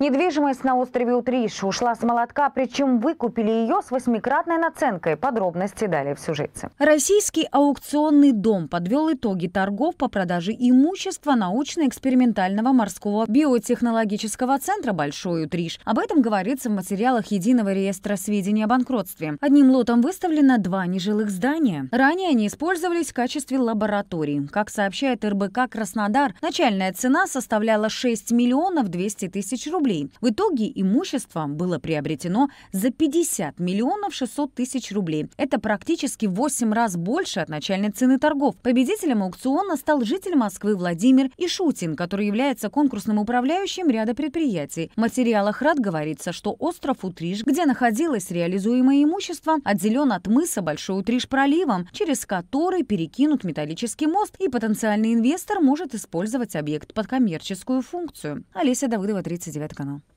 Недвижимость на острове Утриш ушла с молотка, причем выкупили ее с восьмикратной наценкой. Подробности далее в сюжете. Российский аукционный дом подвел итоги торгов по продаже имущества научно-экспериментального морского биотехнологического центра «Большой Утриш». Об этом говорится в материалах Единого реестра сведений о банкротстве. Одним лотом выставлено два нежилых здания. Ранее они использовались в качестве лабораторий. Как сообщает РБК «Краснодар», начальная цена составляла 6 миллионов 200 тысяч рублей рублей. В итоге имущество было приобретено за 50 миллионов 600 тысяч рублей. Это практически 8 раз больше от начальной цены торгов. Победителем аукциона стал житель Москвы Владимир Ишутин, который является конкурсным управляющим ряда предприятий. В материалах РАД говорится, что остров Утриж, где находилось реализуемое имущество, отделен от мыса Большой Утриж проливом, через который перекинут металлический мост, и потенциальный инвестор может использовать объект под коммерческую функцию. Олеся Давыдова, 39 kanal.